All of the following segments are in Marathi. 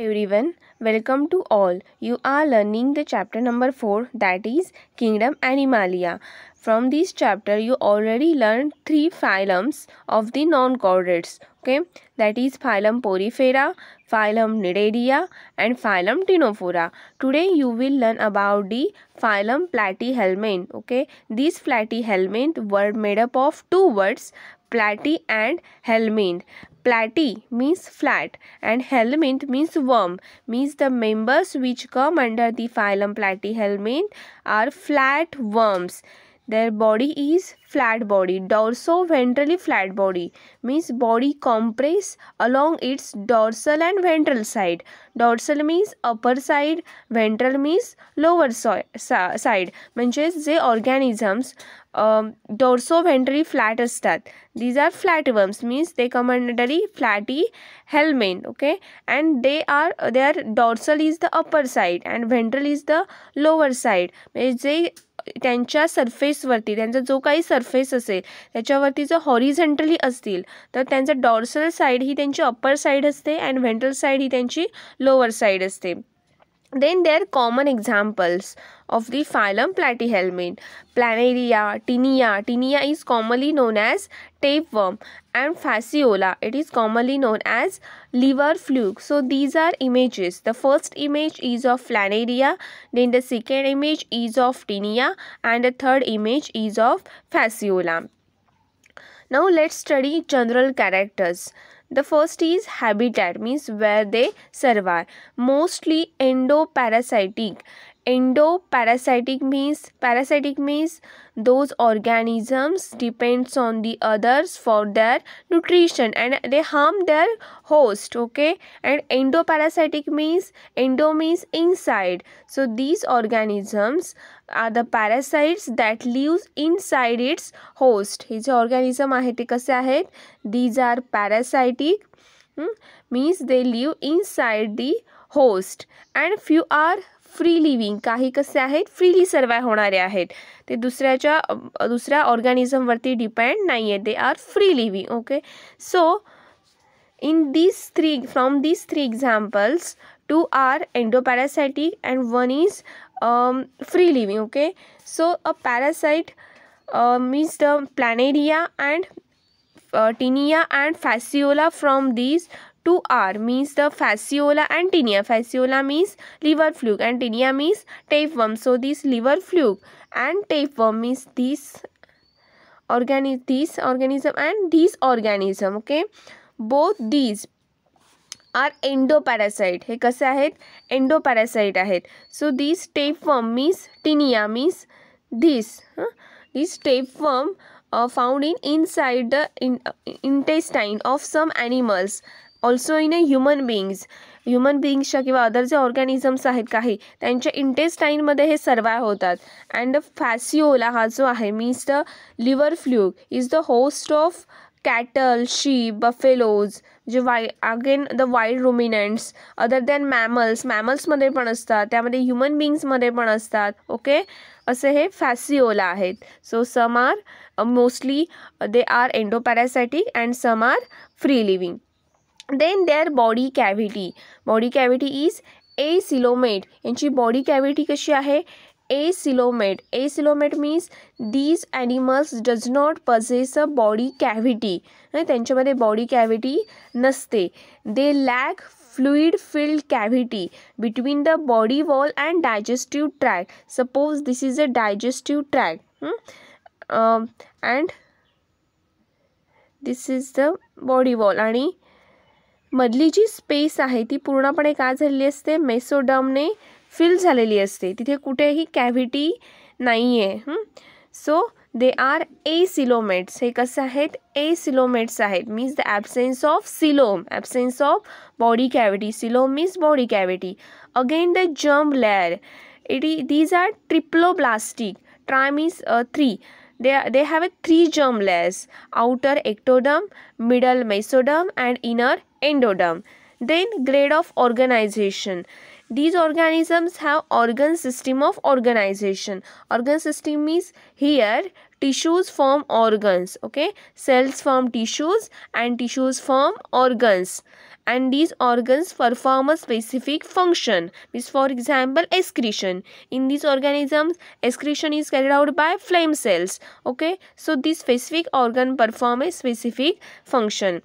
everyone welcome to all you are learning the chapter number 4 that is kingdom animalia from this chapter you already learned three phylums of the non-chordates okay that is phylum porifera phylum nidaria and phylum tinophora today you will learn about the phylum platyhelminth okay these platyhelminth were made up of two words platy and helminth platy means flat and helminth means worm means the members which come under the phylum platyhelminth are flat worms their body is flat body dorso ventrally flat body means body compress along its dorsal and ventral side dorsal means upper side ventral means lower side means the organisms um, dorso ventrally flat start. these are flatworms means they come under the flatty helmet okay and they are their dorsal is the upper side and ventral is the lower side means they tencha surface worthy then the surface surface असेल त्याच्यावरती जर हॉरिझेंटली असतील तर त्यांचं डॉर्सल साईड ही त्यांची अप्पर साईड असते अँड व्हेंटल साईड ही त्यांची लोअर साईड असते Then there are common examples of the phylum platyhelminth. Planaria, tinea. Tinea is commonly known as tapeworm and fasciola. It is commonly known as liver fluke. So these are images. The first image is of planaria. Then the second image is of tinea. And the third image is of fasciola. Now let's study general characters. The first is habitat means where they survive mostly endoparasitic endoparasitic means parasitic means those organisms depends on the others for their nutrition and they harm their host okay and endoparasitic means endo means inside so these organisms are the parasites that lives inside its host is organism आहे these are parasitic hmm? means they live inside the host and few are free living काही कसे आहेत फ्रीली सर्वाय होणारे आहेत ते दुसऱ्याच्या दुसऱ्या ऑर्गॅनिझमवरती डिपेंड नाही आहे they are free living okay so in these three from these three examples two are endoparasitic and one is free living okay so a parasite means the planaria and taenia and fasciola from these Two R means the fasciola and tinea. Fasciola means liver fluke and tinea means tapeworm. So this liver fluke and tapeworm means these organism, these organism and these organism. Okay, both these are endoparasite हे कसे आहेत एन्डोपॅरासाईट आहेत so this tapeworm means taenia means this this tapeworm found in inside the intestine of some animals also in a human beings human बिईंग्सच्या किंवा अदर जे ऑर्गॅनिझम्स आहेत काही त्यांच्या इंटेस्टाईनमध्ये हे सर्वाय होतात अँड फॅसिओला हा जो आहे means the liver fluke is the host of cattle sheep buffaloes जे वाय again the wild ruminants other than mammals मॅमल्समध्ये पण असतात त्यामध्ये ह्युमन बिईंग्समध्ये पण असतात ओके असे हे फॅसिओला आहेत so some are mostly they are endoparasitic and some are free living then their body cavity body cavity is acoelomate यांची बॉडी कॅव्हिटी कशी आहे acoelomate acoelomate means these animals does not possess a body cavity त्यांच्यामध्ये बॉडी कॅव्हिटी नसते they lack fluid filled cavity between the body wall and digestive tract suppose this is a digestive tract and this is the body wall आणि मधली जी स्पेस आहे ती पूर्णपणे काय झालेली असते मेसोडमने फिल झालेली असते तिथे कुठेही कॅव्हिटी नाही आहे so they are acoelomates हे कसे आहेत ए सिलोमेट्स आहेत means the absence of coelom absence of body cavity coelom means body cavity again the जम्प layer it these are triploblastic tri means three they, are, they have a three germ layers outer ectoderm middle mesoderm and inner endoderm then grade of organization these organisms have organ system of organization organ system means here tissues form organs okay cells form tissues and tissues form organs and these organs perform a specific function means for example excretion in these organisms excretion is carried out by flame cells okay so this specific organ perform a specific function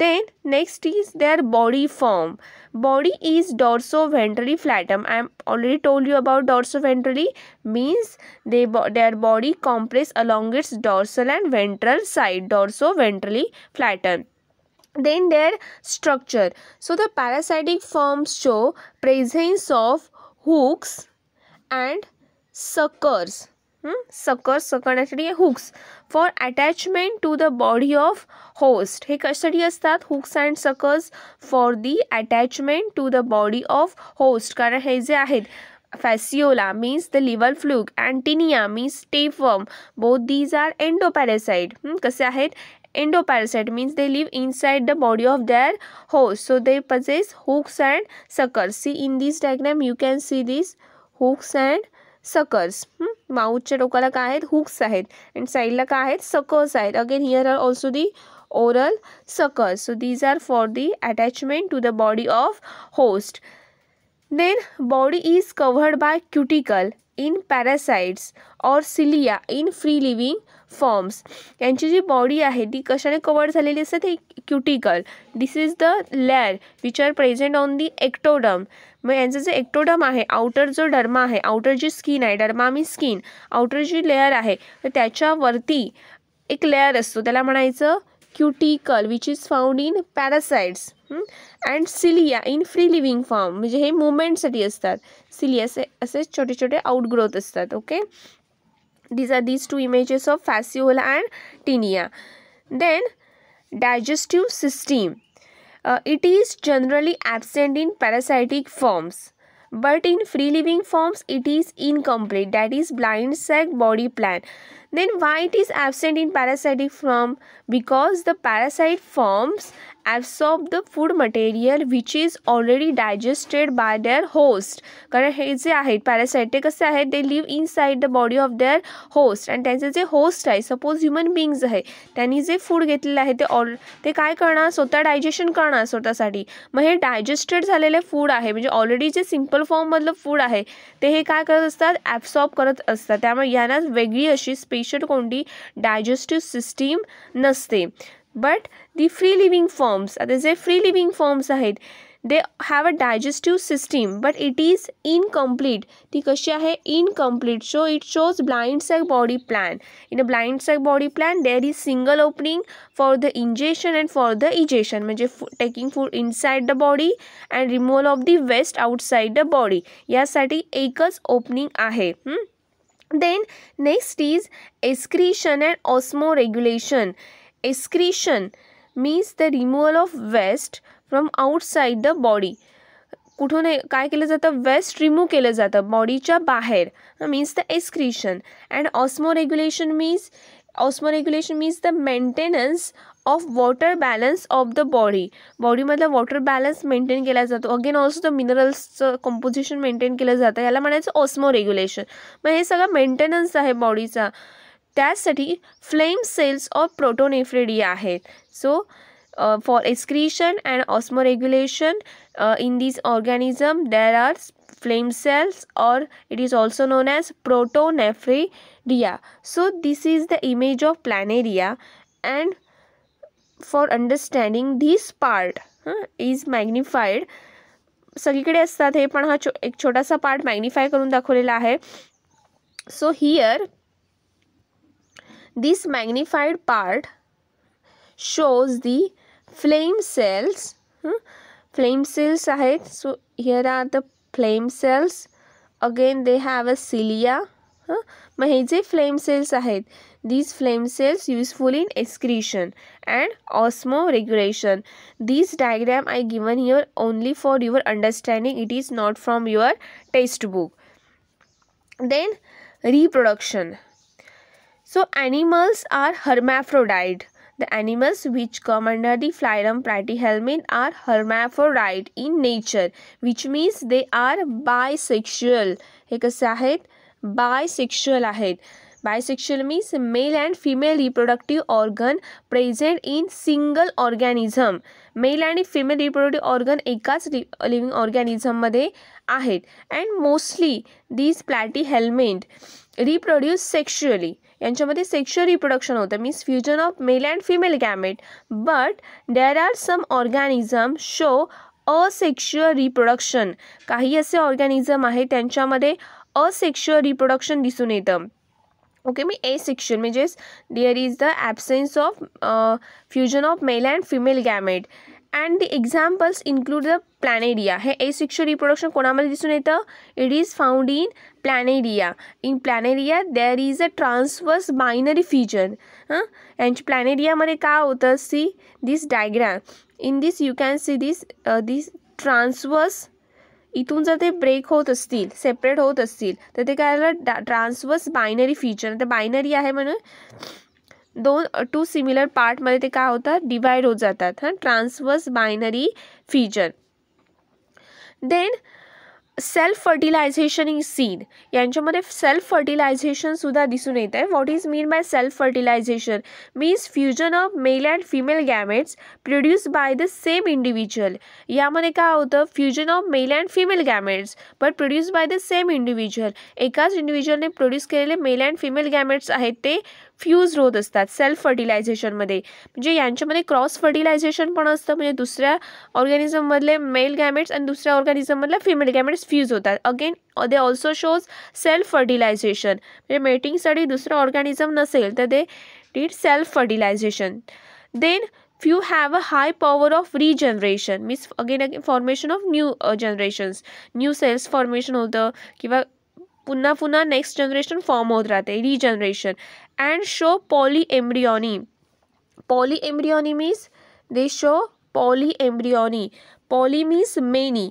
then next is their body form body is flattened. i am already told you about dorsoventral means they their body compress along its dorsal and ventral side ventrally flattened. Then their structure. So the parasitic forms show presence of hooks and suckers. Hmm? Suckers, sucker hooks for attachment to the body of host. हे कशासाठी असतात hooks and suckers for the attachment to the body of host. कारण हे जे आहेत fasciola means the liver fluke and tinea means tapeworm both these are endoparasite hmm, कसे आहेत endoparasite means they live inside the body of their host so they possess hooks and suckers see in this diagram you can see these hooks and suckers hmm? mouth डोकाला काय आहेत hooks आहेत and side ला काय आहेत suckers आहेत again here are also the oral suckers so these are for the attachment to the body of host then body is covered by cuticle in parasites or cilia in free living forms यांची जी बॉडी आहे ती कशाने कवर झालेली असते ते cuticle this is the layer which are present on the ectoderm मग यांचं जे एक्टोडम आहे आउटर जो डर्मा आहे आउटर जी स्किन आहे डर्मा मी स्किन आउटर जी लेअर आहे तर त्याच्यावरती एक लेअर असतो त्याला म्हणायचं cuticle which is found in parasites and cilia in free living form म्हणजे हे मुवमेंटसाठी असतात सिलिया असे असे छोटे छोटे आउटग्रोथ असतात okay These are these two images of fasciola and tinea. Then digestive system. Uh, it is generally absent in parasitic forms but in free living forms it is incomplete that is blind sac body plan then why it is absent in parasitic form because the parasite forms absorb the food material which is already digested by their host कारण हे जे आहेत पॅरासायटिक असे आहेत they live inside the body of their host and त्यांचे जे होस्ट आहे सपोज ह्युमन बिंग्ज आहे त्यांनी जे फूड घेतलेलं आहे ते ऑल ते काय करणार स्वतः डायजेशन करणार स्वतःसाठी मग हे डायजेस्टेड झालेले फूड आहे म्हणजे ऑलरेडी जे सिम्पल फॉर्ममधलं फूड आहे ते हे काय करत असतात ॲब्सॉर्ब करत असतात त्यामुळे यांना वेगळी अशी स्पेशल कोणती डायजेस्टिव्ह सिस्टीम नसते but the free living forms that is a free living forms ahead, they have a digestive system but it is incomplete the कशी incomplete so it shows blind sac body plan in a blind sac body plan there is single opening for the ingestion and for the ejection Means taking food inside the body and removal of the waste outside the body यासाठी एकच opening आहे hmm? then next is excretion and osmoregulation excretion means the removal of waste from outside the body कुठून काय केलं जातं वेस्ट रिमूव्ह केलं जातं बॉडीच्या बाहेर means the excretion and osmoregulation means osmoregulation means the maintenance of water balance of the body बॉडीमधला वॉटर बॅलन्स मेंटेन केला जातो अगेन ऑल्सो द मिनरल्सचं कंपोजिशन मेंटेन केलं जातं याला म्हणायचं ऑस्मो रेग्युलेशन मग हे सगळं मेंटेनन्स आहे बॉडीचा त्यासाठी फ्लेम सेल्स ऑर प्रोटोनेफ्रेडिया आहेत so for excretion and osmoregulation in this organism there are flame cells or it is also known as protonephridia so this is the image of planaria and for understanding this part is magnified सगळीकडे असतात हे पण हा छो एक छोटासा पार्ट मॅग्निफाय करून दाखवलेला आहे so here This magnified part shows the flame cells. Hmm? Flame cells are so here are the flame cells. Again, they have a cilia. Hmm? Mahije flame cells are these flame cells useful in excretion and osmoregulation. This diagram I given here only for your understanding. It is not from your textbook. Then reproduction. So animals are hermaphrodite. The animals which come under the phylum Platyhelminth are hermaphrodite in nature, which means they are bisexual. हे आहेत bisexual आहेत bisexual means male and female reproductive organ present in single organism male and female reproductive organ एकाच living organism मध्ये आहेत and mostly these platyhelminth reproduce sexually यांच्यामध्ये सेक्शुअल रिप्रोडक्शन होतं means fusion of male and female gamete but there are some organism show asexual reproduction काही असे ऑर्गॅनिझम आहे त्यांच्यामध्ये असेक्शुअल रिप्रोडक्शन दिसून येतं ओके मी ए सेक्शुअल म्हणजेच there is the absence of fusion of male and female gamete and the examples include the planaria हे ए सिक्शू रिप्रोडक्शन कोणामध्ये दिसून येतं it is found in planaria in planaria there is a transverse binary fusion हां अँड प्लॅनेरियामध्ये काय होतं see this diagram in this you can see this this transverse इथून जर ते ब्रेक होत असतील सेपरेट होत असतील तर ते काय झालं डा ट्रान्सवर्स बायनरी फ्युजन तर बायनरी आहे म्हणून दोन टू सिमिलर पार्टमध्ये ते काय होतात डिवाइड होत जातात हां transverse binary fission then self fertilization in seen यांच्यामध्ये सेल्फ फर्टिलायझेशनसुद्धा दिसून येत आहे what is mean by self fertilization means fusion of male and female gametes produce by the same individual यामध्ये काय होतं fusion of male and female gametes but produce by the same individual एकाच इंडिव्हिज्युअलने प्रोड्यूस केलेले मेल अँड फिमेल गॅमेट्स आहेत ते फ्यूज होत असतात सेल्फ फर्टिलायझेशनमध्ये म्हणजे यांच्यामध्ये क्रॉस फर्टिलायझेशन पण असतं म्हणजे दुसऱ्या ऑर्गॅनिझममधले मेल गॅमेट्स आणि दुसऱ्या ऑर्गॅनिझममधल्या फिमेल गॅमेट्स फ्यूज होतात again they also shows self fertilization म्हणजे मेटिंगसाठी दुसरं ऑर्गॅनिझम नसेल तर they did self fertilization then few have a high power of regeneration means again again formation of new generations new cells formation होतं किंवा पुन्हा पुन्हा नेक्स्ट जनरेशन फॉर्म होत राहते regeneration and show polyembryony polyembryony means they show polyembryony poly means many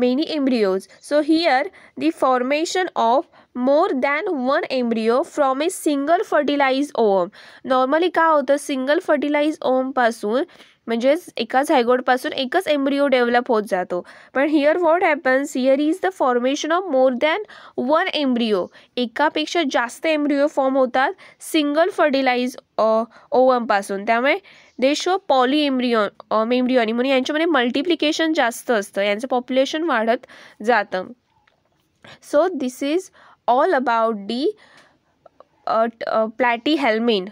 many embryos so here the formation of more than one embryo from a single fertilized ovum normally का होतं सिंगल fertilized ओमपासून पासून म्हणजेच एका झायगोडपासून एकच एम्ब्रिओ डेव्हलप होत जातो पण here what happens here is the formation of more than one embryo एकापेक्षा जास्त एम्ब्रिओ फॉर्म होतात सिंगल फर्टिलाइज ओवमपासून त्यामुळे दे शो पॉली एम्ब्रिओ आणि म्हणून यांच्यामध्ये मल्टिप्लिकेशन जास्त असतं यांचं पॉप्युलेशन वाढत जातं so this is all about the प्लॅटी हेल्मेन